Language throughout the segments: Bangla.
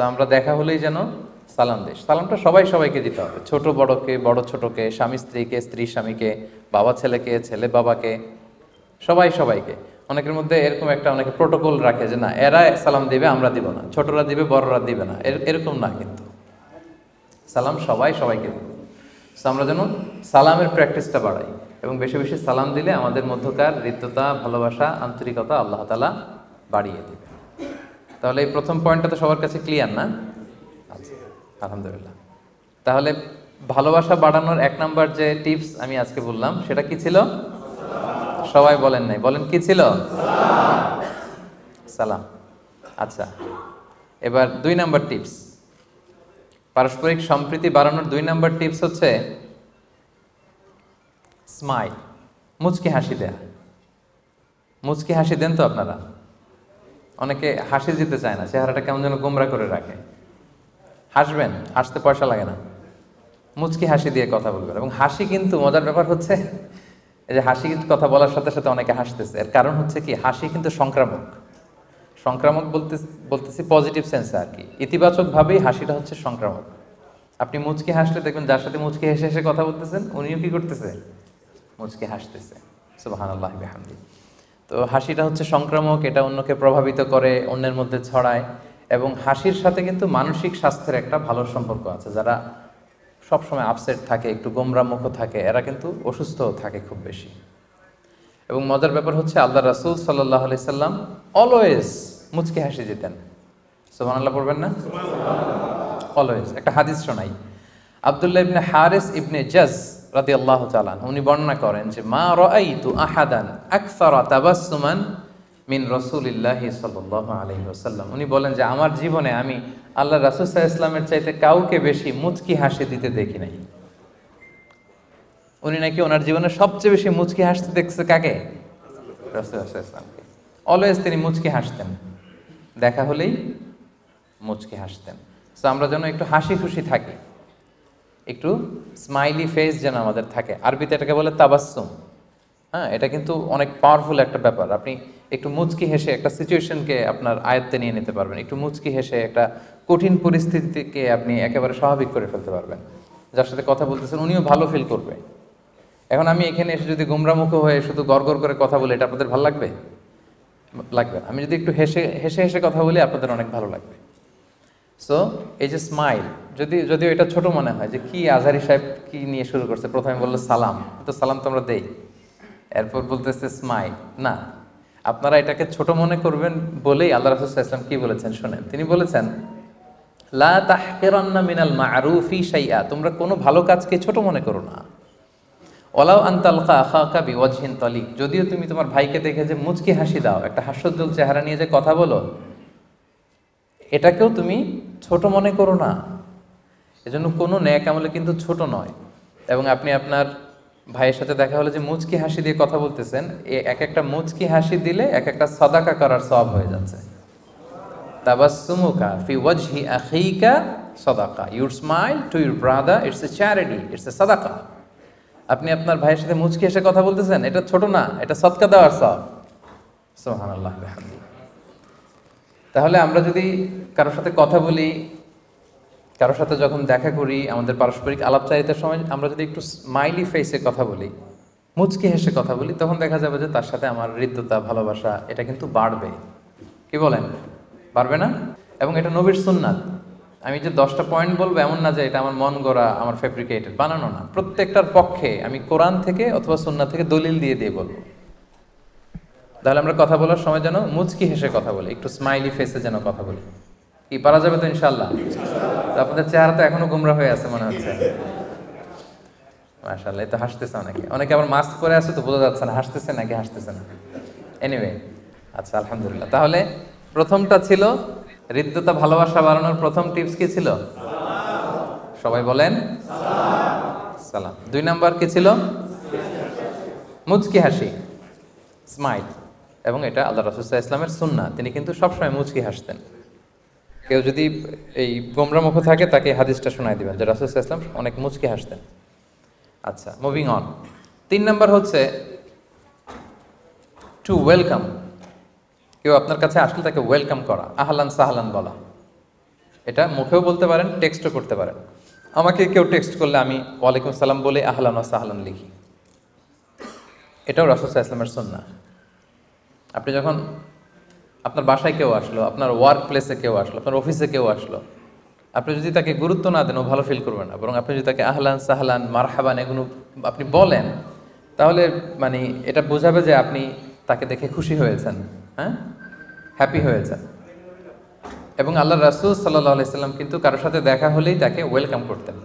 তো আমরা দেখা হলেই যেন সালাম দেশ সালামটা সবাই সবাইকে দিতে হবে ছোট বড়কে বড় ছোটকে স্বামী স্ত্রীকে স্ত্রী স্বামীকে বাবা ছেলেকে ছেলে বাবাকে সবাই সবাইকে অনেকের মধ্যে এরকম একটা অনেকে প্রোটোকল রাখে যে না এরা সালাম দিবে আমরা দিব না ছোটরা দিবে বড়রা দিবে না এরকম না কিন্তু সালাম সবাই সবাইকে দেবে আমরা যেন সালামের প্র্যাকটিসটা বাড়াই এবং বেশি বেশি সালাম দিলে আমাদের মধ্যকার হৃদ্যতা ভালোবাসা আন্তরিকতা আল্লাহ তালা বাড়িয়ে দেবে তাহলে এই প্রথম পয়েন্টটা তো সবার কাছে ক্লিয়ার না আচ্ছা, আলহামদুলিল্লাহ তাহলে ভালোবাসা বাড়ানোর এক নাম্বার যে টিপস আমি আজকে বললাম সেটা কি ছিল সবাই বলেন নাই বলেন কি ছিল সালাম আচ্ছা এবার দুই নাম্বার টিপস পারস্পরিক সম্প্রীতি বাড়ানোর দুই নাম্বার টিপস হচ্ছে স্মাইল মুচকি হাসি দেয়া মুচকি হাসি দেন তো আপনারা অনেকে হাসি দিতে চায় না চেহারাটা কেমন যেন গোমরা করে রাখে হাসবেন হাসতে পয়সা লাগে না মুচকি হাসি দিয়ে কথা বলবেন এবং হাসি কিন্তু মজার ব্যাপার হচ্ছে এই যে হাসি কথা বলার সাথে সাথে অনেকে হাসতেছে এর কারণ হচ্ছে কি হাসি কিন্তু সংক্রামক সংক্রামক বলতে বলতেছি পজিটিভ সেন্সে আর কি ইতিবাচকভাবেই হাসিটা হচ্ছে সংক্রামক আপনি মুচকি হাসলে দেখবেন যার সাথে মুচকি হেসে হেসে কথা বলতেছেন উনিও কি করতেছে মুচকি হাসতেছে সুবাহ আল্লাহ তো হাসিটা হচ্ছে সংক্রামক এটা অন্যকে প্রভাবিত করে অন্যের মধ্যে ছড়ায় এবং হাসির সাথে কিন্তু মানসিক স্বাস্থ্যের একটা ভালো সম্পর্ক আছে যারা সবসময় আপসেট থাকে একটু গোমরামুখ থাকে এরা কিন্তু অসুস্থ থাকে খুব বেশি এবং মজার ব্যাপার হচ্ছে আল্লাহ রাসুল সাল্লাহ আলি সাল্লাম অলওয়েজ মুচকি হাসি যেতেন সোমান আল্লাহ পড়বেন না অলওয়েজ একটা হাদিস শোনাই আবদুল্লাহ ইবনে হারেস ইবনে জাজ রাতে আল্লাহ চালান উনি বর্ণনা করেন যে মা রআই তু আহাদান আকসারা তাবাসুমান মিন রসুলিল্লাহি সাল্লাহ আলহি আসাল্লাম উনি বলেন যে আমার জীবনে আমি আল্লাহ রাসুসাহ ইসলামের চাইতে কাউকে বেশি মুচকি হাসি দিতে দেখি নাই উনি নাকি ওনার জীবনে সবচেয়ে বেশি মুচকি হাসতে দেখছে কাকে ইসলামকে অলওয়েজ তিনি মুচকি হাসতেন দেখা হলেই মুচকি হাসতেন তো আমরা যেন একটু হাসি খুশি থাকি একটু স্মাইলি ফেস যেন আমাদের থাকে আরবিতে এটাকে বলে তাবাসুম হ্যাঁ এটা কিন্তু অনেক পাওয়ারফুল একটা ব্যাপার আপনি একটু মুচকি হেসে একটা সিচুয়েশনকে আপনার আয়ত্তে নিয়ে নিতে পারবেন একটু মুচকি হেসে একটা কঠিন পরিস্থিতিকে আপনি একেবারে স্বাভাবিক করে ফেলতে পারবেন যার সাথে কথা বলতেছেন উনিও ভালো ফিল করবে এখন আমি এখানে এসে যদি গুমরামুখ হয়ে শুধু গড় করে কথা বলি এটা আপনাদের ভালো লাগবে লাগবে আমি যদি একটু হেসে হেসে হেসে কথা বলি আপনাদের অনেক ভালো লাগবে সো এই যে স্মাইল যদি যদিও এটা ছোট মনে হয় যে কি আজহারি সাহেব কি নিয়ে শুরু করছে প্রথমে বললো সালাম তো সালাম তো আমরা দেই এরপর বলতেছে স্মাইল না আপনারা এটাকে ছোট মনে করবেন বলেই আল্লাহ রাসুল ইসলাম কি বলেছেন শোনেন তিনি বলেছেন লা তাহকেরান্না মিনাল মা সাইয়া তোমরা কোনো ভালো কাজকে ছোট মনে করো না ওলাও আন্তালকা আখাকা বিওয়াজহীন তলিক যদিও তুমি তোমার ভাইকে দেখে যে মুচকি হাসি দাও একটা হাস্যোজ্জ্বল চেহারা নিয়ে যে কথা বলো এটাকেও তুমি ছোট মনে করো না এজন্য কোনো ন্যাক আমলে কিন্তু ছোট নয় এবং আপনি আপনার ভাইয়ের সাথে দেখা হলো যে মুচকি হাসি দিয়ে কথা বলতেছেন এ এক একটা মুচকি হাসি দিলে এক একটা সদাকা করার সব হয়ে যাচ্ছে তাবাসসুমুকা ফি ওয়াজহি আখিকা সদাকা your smile to your brother it's a charity it's a সদাকা আপনি আপনার ভাইয়ের সাথে মুচকি হেসে কথা বলতেছেন এটা ছোট না এটা সৎকা দেওয়ার সব সোহান আল্লাহ তাহলে আমরা যদি কারোর সাথে কথা বলি কারোর সাথে যখন দেখা করি আমাদের পারস্পরিক আলাপচারিতার সময় আমরা যদি একটু স্মাইলি ফেসে কথা বলি মুচকি হেসে কথা বলি তখন দেখা যাবে যে তার সাথে আমার হৃদ্যতা ভালোবাসা এটা কিন্তু বাড়বে কি বলেন বাড়বে না এবং এটা নবীর সুন্নাত আমি যে দশটা পয়েন্ট বলবো এমন না যে এটা আমার মন গড়া আমার ফেব্রিকেটেড বানানো না প্রত্যেকটার পক্ষে আমি কোরআন থেকে অথবা সুন্না থেকে দলিল দিয়ে দিয়ে বলবো তাহলে আমরা কথা বলার সময় যেন মুচকি হেসে কথা বলি একটু স্মাইলি ফেসে যেন কথা বলি কি পারা যাবে তো ইনশাল্লাহ আপনাদের চেহারা তো এখনো গুমরা হয়ে আছে মনে হচ্ছে মাসাল্লাহ তো হাসতেছে অনেকে অনেকে আবার মাস্ক পরে আছে তো বোঝা যাচ্ছে না হাসতেছে নাকি হাসতেছে না এনিওয়ে আচ্ছা আলহামদুলিল্লাহ তাহলে প্রথমটা ছিল হৃদ্যতা ভালোবাসা বাড়ানোর প্রথম টিপস কি ছিল সবাই বলেন সালাম দুই নাম্বার কি ছিল মুচকি হাসি স্মাইল এবং এটা আল্লাহ রসুল্লাহ ইসলামের সুন্না তিনি কিন্তু সবসময় মুচকি হাসতেন কেউ যদি এই গোমরামুখ থাকে তাকে হাদিসটা শোনায় দিবেন যে রাসুলসাহ ইসলাম অনেক মুচকি হাসতেন আচ্ছা মুভিং অন তিন নম্বর হচ্ছে টু ওয়েলকাম কেউ আপনার কাছে আসলে তাকে ওয়েলকাম করা আহলান সাহলান বলা এটা মুখেও বলতে পারেন টেক্সটও করতে পারেন আমাকে কেউ টেক্সট করলে আমি ওয়ালাইকুম সালাম বলে আহলান সাহলান লিখি এটাও রাসুলসাহ ইসলামের সন্না আপনি যখন আপনার বাসায় কেউ আসলো আপনার ওয়ার্ক প্লেসে কেউ আসলো আপনার অফিসে কেউ আসলো আপনি যদি তাকে গুরুত্ব না দেন ও ভালো ফিল করবেন না বরং আপনি যদি তাকে আহলান সাহলান মারহাবান এগুলো আপনি বলেন তাহলে মানে এটা বোঝাবে যে আপনি তাকে দেখে খুশি হয়েছেন হ্যাঁ হ্যাপি হয়েছেন এবং আল্লাহ রাসুল সাল্লাহ আলাইসাল্লাম কিন্তু কারোর সাথে দেখা হলেই তাকে ওয়েলকাম করতেন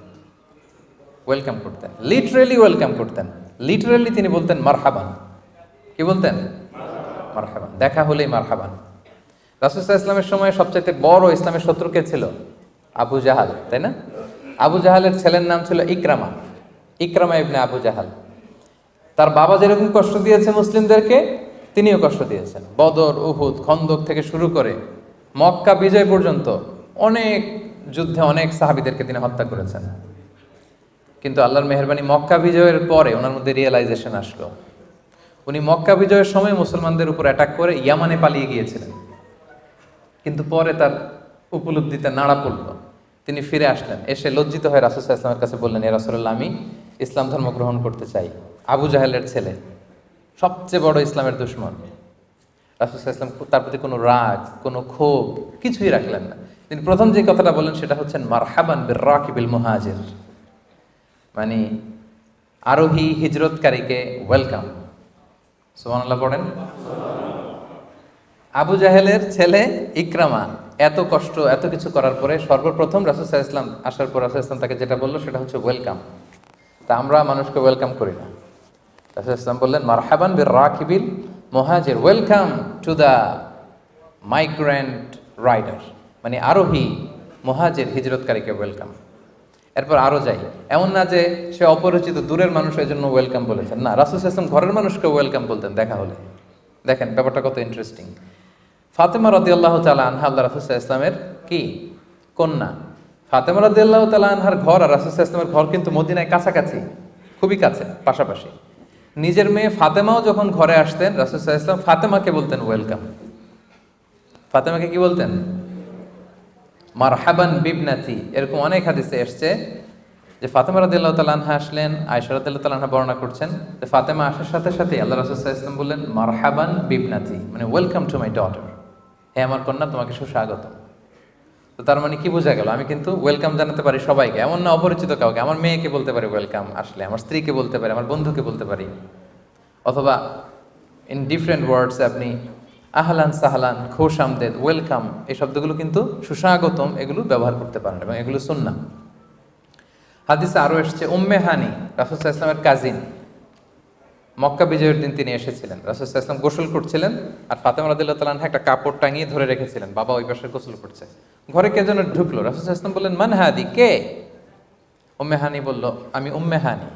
ওয়েলকাম করতেন লিটারেলি ওয়েলকাম করতেন লিটারেলি তিনি বলতেন মারহাবান কি বলতেন মারহাবান দেখা হলেই মারহাবান খাবান ইসলামের সময় সবচাইতে বড় ইসলামের শত্রুকে ছিল আবু জাহাল তাই না আবু জাহালের ছেলের নাম ছিল ইকরামা ইকরামা ইবনে আবু জাহাল তার বাবা যেরকম কষ্ট দিয়েছে মুসলিমদেরকে তিনিও কষ্ট দিয়েছেন বদর উহুদ খন্দক থেকে শুরু করে মক্কা বিজয় পর্যন্ত অনেক যুদ্ধে অনেক সাহাবিদেরকে তিনি হত্যা করেছেন কিন্তু আল্লাহর মেহরবানি মক্কা বিজয়ের পরে ওনার মধ্যে রিয়েলাইজেশন আসলো উনি মক্কা বিজয়ের সময় মুসলমানদের উপর অ্যাটাক করে ইয়ামানে পালিয়ে গিয়েছিলেন কিন্তু পরে তার উপলব্ধিতে নাড়া পড়ল তিনি ফিরে আসলেন এসে লজ্জিত হয়ে রাসুল ইসলামের কাছে বললেন এ রাসুল্লাহ আমি ইসলাম ধর্ম গ্রহণ করতে চাই আবু জাহেলের ছেলে সবচেয়ে বড় ইসলামের দুশ্মন রাসুল ইসলাম তার প্রতি কোনো রাগ কোনো ক্ষোভ কিছুই রাখলেন না তিনি প্রথম যে কথাটা বলেন সেটা হচ্ছেন মারহাবান বিল রাকিবিল মহাজের মানে আরোহী হিজরতকারীকে ওয়েলকাম সুবহানাল্লাহ পড়েন আবু জাহেলের ছেলে ইকরামা এত কষ্ট এত কিছু করার পরে সর্বপ্রথম রাসুল সাহা ইসলাম আসার পর রাসুল ইসলাম তাকে যেটা বললো সেটা হচ্ছে ওয়েলকাম তা আমরা মানুষকে ওয়েলকাম করি না রাসুল ইসলাম বললেন মারহাবান বীর রাকিবিল মহাজের welcome to the migrant rider মানে আরোহী মহাজের হিজরতকারীকে ওয়েলকাম এরপর আরও যাই এমন না যে সে অপরিচিত দূরের মানুষ এই জন্য ওয়েলকাম বলেছেন না রাসুল ইসলাম ঘরের মানুষকে ওয়েলকাম বলতেন দেখা হলে দেখেন ব্যাপারটা কত ইন্টারেস্টিং ফাতেমা রদি আল্লাহ তালা আনহা আল্লাহ রাসুল ইসলামের কি কন্যা ফাতেমা রদি আল্লাহ তালা আনহার ঘর আর রাসুল ইসলামের ঘর কিন্তু মদিনায় কাছাকাছি খুবই কাছে পাশাপাশি নিজের মেয়ে ফাতেমাও যখন ঘরে আসতেন রাসুল ইসলাম ফাতেমাকে বলতেন ওয়েলকাম ফাতেমাকে কি বলতেন মারহাবান বিবনাথি এরকম অনেক হাদিসে এসছে যে ফাতেমা রাদিল্লাহ তালানহা আসলেন আয়সা রাদিল্লাহ তালানহা বর্ণনা করছেন যে ফাতেমা আসার সাথে সাথে আল্লাহ রাসুল্লাহ ইসলাম বললেন মারহাবান বিবনাথি মানে ওয়েলকাম টু মাই ডটার হে আমার কন্যা তোমাকে সুস্বাগত তো তার মানে কি বোঝা গেল আমি কিন্তু ওয়েলকাম জানাতে পারি সবাইকে এমন না অপরিচিত কাউকে আমার মেয়েকে বলতে পারি ওয়েলকাম আসলে আমার স্ত্রীকে বলতে পারি আমার বন্ধুকে বলতে পারি অথবা ইন ডিফারেন্ট ওয়ার্ডস আপনি আহলান সাহলান খোশ আমদেদ ওয়েলকাম এই শব্দগুলো কিন্তু সুস্বাগতম এগুলো ব্যবহার করতে পারেন এবং এগুলো না হাদিসে আরও এসছে উম্মে হানি রাসুসাহ ইসলামের কাজিন মক্কা বিজয়ের দিন তিনি এসেছিলেন রাসুসাহ ইসলাম গোসল করছিলেন আর ফাতেমা রাদিল্লাহ তালান একটা কাপড় টাঙিয়ে ধরে রেখেছিলেন বাবা ওই পাশে গোসল করছে ঘরে কে যেন ঢুকলো রাসুসাহ ইসলাম বললেন মান হাদি কে উম্মে হানি বলল আমি উম্মে হানি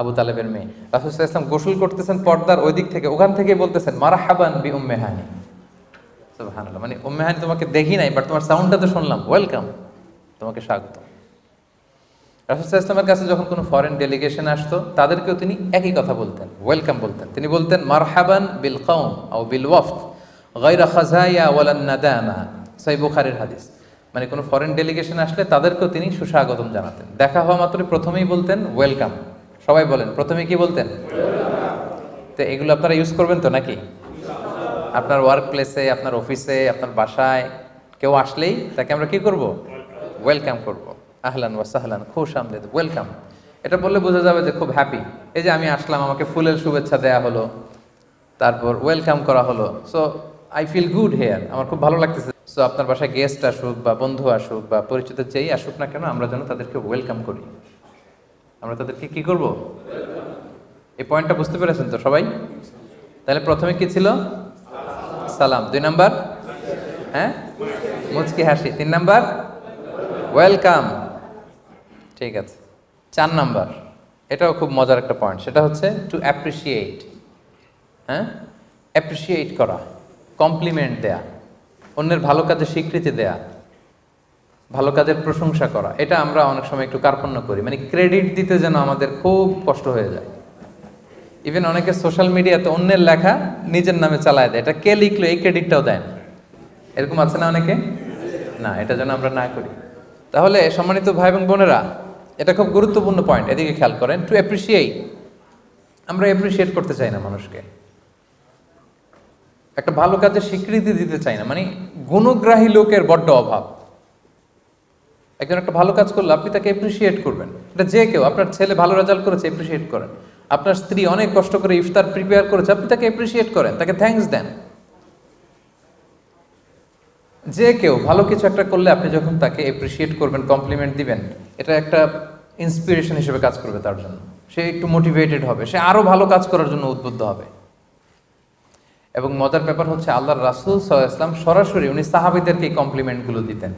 আবু তালেবের মেয়ে রাসুসাহ ইসলাম গোসল করতেছেন পর্দার ওই দিক থেকে ওখান থেকে বলতেছেন মারা হাবান বি উম্মে হানি মানে উম্মেহানি তোমাকে দেখি নাই বাট তোমার সাউন্ডটা তো শুনলাম ওয়েলকাম তোমাকে স্বাগত ইসলামের কাছে যখন কোনো ফরেন ডেলিগেশন আসতো তাদেরকেও তিনি একই কথা বলতেন ওয়েলকাম বলতেন তিনি বলতেন মারহাবান বিল কৌম আও বিল ওয়ফত গাইরা খাজাইয়া সাই বুখারের হাদিস মানে কোনো ফরেন ডেলিগেশন আসলে তাদেরকেও তিনি সুস্বাগতম জানাতেন দেখা হওয়া মাত্রই প্রথমেই বলতেন ওয়েলকাম সবাই বলেন প্রথমে কি বলতেন তো এগুলো আপনারা ইউজ করবেন তো নাকি আপনার ওয়ার্ক প্লেসে আপনার অফিসে আপনার বাসায় কেউ আসলেই তাকে আমরা কি করব ওয়েলকাম করব আহলান ওয়াসাহলান খুশ আমদেদ ওয়েলকাম এটা বললে বোঝা যাবে যে খুব হ্যাপি এই যে আমি আসলাম আমাকে ফুলের শুভেচ্ছা দেয়া হলো তারপর ওয়েলকাম করা হলো so I feel good here আমার খুব ভালো লাগতেছে সো আপনার বাসায় গেস্ট আসুক বা বন্ধু আসুক বা পরিচিত যেই আসুক না কেন আমরা যেন তাদেরকে ওয়েলকাম করি আমরা তাদেরকে কি করব এই পয়েন্টটা বুঝতে পেরেছেন তো সবাই তাহলে প্রথমে কি ছিল সালাম দুই নাম্বার হ্যাঁ মুচকি হাসি তিন নাম্বার ওয়েলকাম ঠিক আছে চার নাম্বার এটাও খুব মজার একটা পয়েন্ট সেটা হচ্ছে টু অ্যাপ্রিসিয়েট হ্যাঁ অ্যাপ্রিসিয়েট করা কমপ্লিমেন্ট দেয়া অন্যের ভালো কাজের স্বীকৃতি দেয়া ভালো কাজের প্রশংসা করা এটা আমরা অনেক সময় একটু কার্পণ্য করি মানে ক্রেডিট দিতে যেন আমাদের খুব কষ্ট হয়ে যায় ইভেন অনেকে সোশ্যাল মিডিয়াতে অন্যের লেখা নিজের নামে চালায় দেয় এটা কে লিখলো এই ক্রেডিটটাও দেয় না এরকম আছে না অনেকে না এটা যেন আমরা না করি তাহলে সম্মানিত ভাই এবং বোনেরা এটা খুব গুরুত্বপূর্ণ পয়েন্ট এদিকে খেয়াল করেন টু অ্যাপ্রিসিয়েট আমরা অ্যাপ্রিসিয়েট করতে চাই না মানুষকে একটা ভালো কাজে স্বীকৃতি দিতে চাই না মানে গুণগ্রাহী লোকের বড্ড অভাব একজন একটা ভালো কাজ করলে আপনি তাকে অ্যাপ্রিসিয়েট করবেন এটা যে কেউ আপনার ছেলে ভালো রেজাল্ট করেছে অ্যাপ্রিসিয়েট করেন আপনার স্ত্রী অনেক কষ্ট করে ইফতার প্রিপেয়ার করেছে আপনি তাকে অ্যাপ্রিসিয়েট করেন তাকে থ্যাংকস দেন যে কেউ ভালো কিছু একটা করলে আপনি যখন তাকে অ্যাপ্রিসিয়েট করবেন কমপ্লিমেন্ট দিবেন এটা একটা ইন্সপিরেশন হিসেবে কাজ করবে তার জন্য সে একটু মোটিভেটেড হবে সে আরও ভালো কাজ করার জন্য উদ্বুদ্ধ হবে এবং মজার ব্যাপার হচ্ছে আল্লাহর রাসুল সাল্লাহ ইসলাম সরাসরি উনি সাহাবিদেরকে এই কমপ্লিমেন্টগুলো দিতেন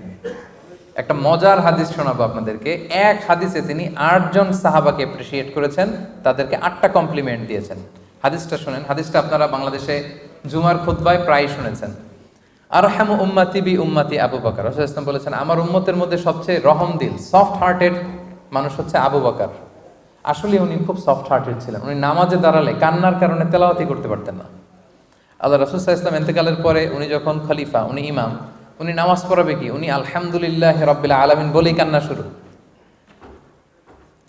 একটা মজার হাদিস শোনাবো আপনাদেরকে এক হাদিসে তিনি আটজন সাহাবাকে অ্যাপ্রিসিয়েট করেছেন তাদেরকে আটটা কমপ্লিমেন্ট দিয়েছেন হাদিসটা শোনেন হাদিসটা আপনারা বাংলাদেশে জুমার খুদ্বায় প্রায় শুনেছেন আর হ্যাম উম্মাতি বি উম্মাতি আবু বাকার রসুল ইসলাম বলেছেন আমার উম্মতের মধ্যে সবচেয়ে রহম দিল সফট হার্টেড মানুষ হচ্ছে আবু বাকার আসলে উনি খুব সফট হার্টেড ছিলেন উনি নামাজে দাঁড়ালে কান্নার কারণে তেলাওয়াতি করতে পারতেন না আল্লাহ রসুল ইসলাম এতেকালের পরে উনি যখন খলিফা উনি ইমাম উনি নামাজ পড়াবে কি উনি আলহামদুলিল্লাহ রব্বিল্লা আলমিন বলেই কান্না শুরু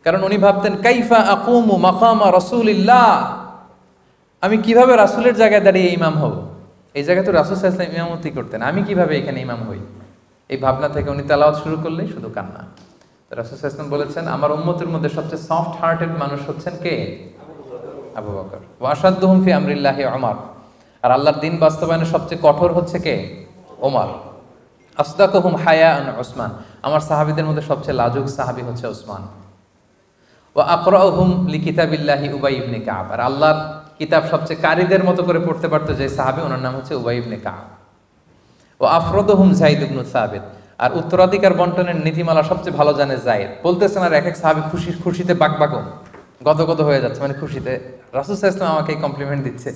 কারণ উনি ভাবতেন কাইফা আকুমু মাকামা রসুলিল্লাহ আমি কিভাবে রাসুলের জায়গায় দাঁড়িয়ে ইমাম হব এই জায়গায় তো রাসুল সাহেব ইমামতি করতেন আমি কিভাবে এখানে ইমাম হই এই ভাবনা থেকে উনি তালাওয়াত শুরু করলেই শুধু কান্না রাসুল সাহেব বলেছেন আমার উম্মতের মধ্যে সবচেয়ে সফট হার্টেড মানুষ হচ্ছেন কে আবু বকর ওয়াসাদ হুমফি আমরিল্লাহি আর আল্লাহর দিন বাস্তবায়নের সবচেয়ে কঠোর হচ্ছে কে ওমার আসদাক হুম হায়া ওসমান আমার সাহাবিদের মধ্যে সবচেয়ে লাজুক সাহাবি হচ্ছে ওসমান ও আকরাহুম লি কিতাবিল্লাহি উবাই ইবনে কাব আর আল্লাহর কিতাব সবচেয়ে কারিদের মতো করে পড়তে পারতো যে সাহাবি ওনার নাম হচ্ছে উবাই ইবনে কাব ও আফরদ হুম জাইদ ইবনু সাবেদ আর উত্তরাধিকার বন্টনের নীতিমালা সবচেয়ে ভালো জানে জায়েদ বলতেছেন আর এক এক সাহাবি খুশি খুশিতে বাক গত গত হয়ে যাচ্ছে মানে খুশিতে রাসুল সাহা ইসলাম আমাকে কমপ্লিমেন্ট দিচ্ছে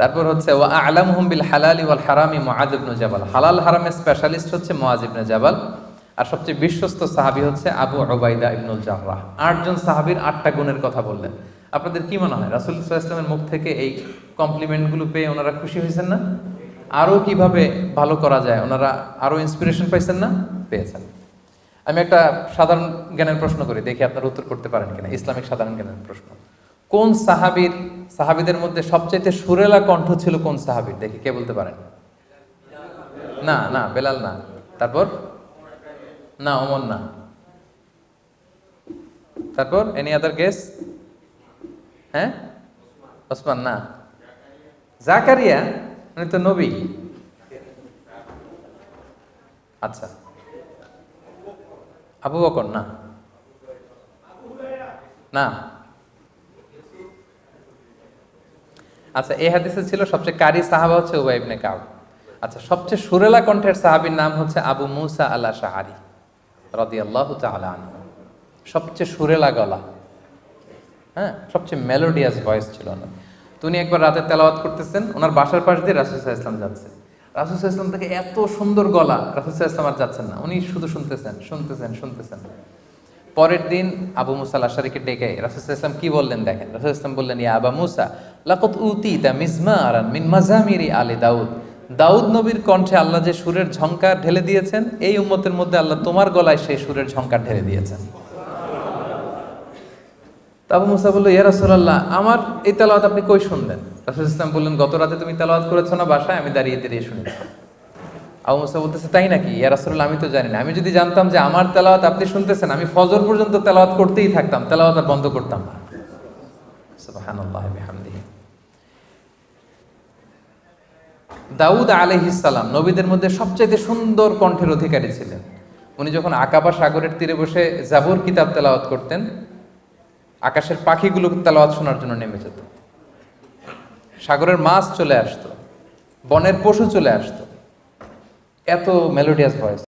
তারপর হচ্ছে ও আলাম হুমবিল হালাল ওয়াল হারামি মহাজ ইবনু জাবাল হালাল হারামের স্পেশালিস্ট হচ্ছে মহাজ ইবনু জাবাল আর সবচেয়ে বিশ্বস্ত সাহাবি হচ্ছে আবু আবাইদা ইবনুল জাহরাহ আটজন সাহাবির আটটা গুণের কথা বললেন আপনাদের কি মনে হয় রাসুল ইসলামের মুখ থেকে এই কমপ্লিমেন্টগুলো পেয়ে ওনারা খুশি হয়েছেন না আরও কিভাবে ভালো করা যায় ওনারা আরও ইন্সপিরেশন পাইছেন না পেয়েছেন আমি একটা সাধারণ জ্ঞানের প্রশ্ন করি দেখি আপনার উত্তর করতে পারেন কিনা ইসলামিক সাধারণ জ্ঞানের প্রশ্ন কোন সাহাবির সাহাবিদের মধ্যে সবচাইতে সুরেলা কণ্ঠ ছিল কোন সাহাবির দেখি কে বলতে পারেন না না বেলাল না তারপর না অমর না তারপর এনি আদার গেস হ্যাঁ ওসমান না জাকারিয়া মানে তো নবী আচ্ছা আবু বকর না না আচ্ছা এই হাদিসে ছিল সবচেয়ে কারি সাহাবা হচ্ছে উবাই ইবনে কাব আচ্ছা সবচেয়ে সুরেলা কণ্ঠের সাহাবির নাম হচ্ছে আবু মুসা আল্লাহ শাহারি রদি আল্লাহ আনহু সবচেয়ে সুরেলা গলা হ্যাঁ সবচেয়ে মেলোডিয়াস ভয়েস ছিল না তুমি একবার রাতে তেলাওয়াত করতেছেন ওনার বাসার পাশ দিয়ে রাসুল সাহা ইসলাম যাচ্ছে রাসুল সাহা ইসলাম থেকে এত সুন্দর গলা রাসুল সাহা ইসলাম আর যাচ্ছেন না উনি শুধু শুনতেছেন শুনতেছেন শুনতেছেন পরের দিন আবু মুসা আল্লাহ আশারিকে ডেকে রাসুল সাহা ইসলাম কি বললেন দেখেন রাসুল ইসলাম বললেন ইয়া আবা মুসা লাকত উতি তা মিজমা আরান মিন মাজামিরি আলে দাউদ দাউদ নবীর কণ্ঠে আল্লাহ যে সুরের ঝঙ্কার ঢেলে দিয়েছেন এই উম্মতের মধ্যে আল্লাহ তোমার গলায় সেই সুরের ঝঙ্কার ঢেলে দিয়েছেন তাবু মুসা বললো ইয়া রাসুলাল্লাহ আমার এই তালাওয়াত আপনি কই শুনলেন রাসুল ইসলাম বললেন গত রাতে তুমি তেলাওয়াত করেছো না বাসায় আমি দাঁড়িয়ে দাঁড়িয়ে শুনেছি আবু মুসা বলতেছে তাই নাকি ইয়া রাসুল্লাহ আমি তো জানি না আমি যদি জানতাম যে আমার তেলাওয়াত আপনি শুনতেছেন আমি ফজর পর্যন্ত তেলাওয়াত করতেই থাকতাম তেলাওয়াত আর বন্ধ করতাম না সুবাহ দাউদ আলহিসাল্লাম নবীদের মধ্যে সবচেয়ে সুন্দর কণ্ঠের অধিকারী ছিলেন উনি যখন আকাবা সাগরের তীরে বসে জাবুর কিতাব তেলাওয়াত করতেন আকাশের পাখিগুলো তেলাওয়াত শোনার জন্য নেমে যেত সাগরের মাছ চলে আসতো বনের পশু চলে আসতো এত মেলোডিয়াস ভয়েস